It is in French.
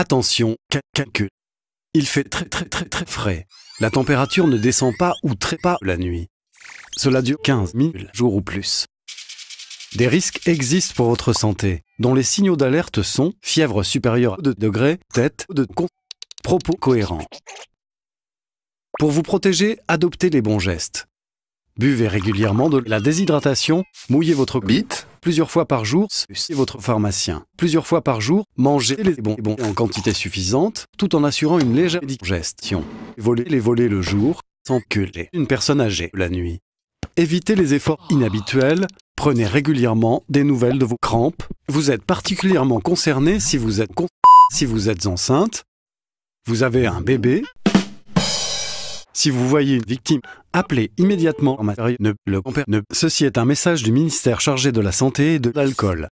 Attention, calcul. Il fait très très très très frais. La température ne descend pas ou très pas la nuit. Cela dure 15 000 jours ou plus. Des risques existent pour votre santé, dont les signaux d'alerte sont fièvre supérieure à 2 degrés, tête, de propos cohérents. Pour vous protéger, adoptez les bons gestes. Buvez régulièrement de la déshydratation, mouillez votre bite, plusieurs fois par jour, c'est votre pharmacien. Plusieurs fois par jour, mangez les bons en quantité suffisante, tout en assurant une légère digestion. Volez les voler le jour, sans que les une personne âgée la nuit. Évitez les efforts inhabituels, prenez régulièrement des nouvelles de vos crampes. Vous êtes particulièrement concerné si vous êtes, si vous êtes enceinte, vous avez un bébé si vous voyez une victime, appelez immédiatement le compère Ceci est un message du ministère chargé de la Santé et de l'Alcool.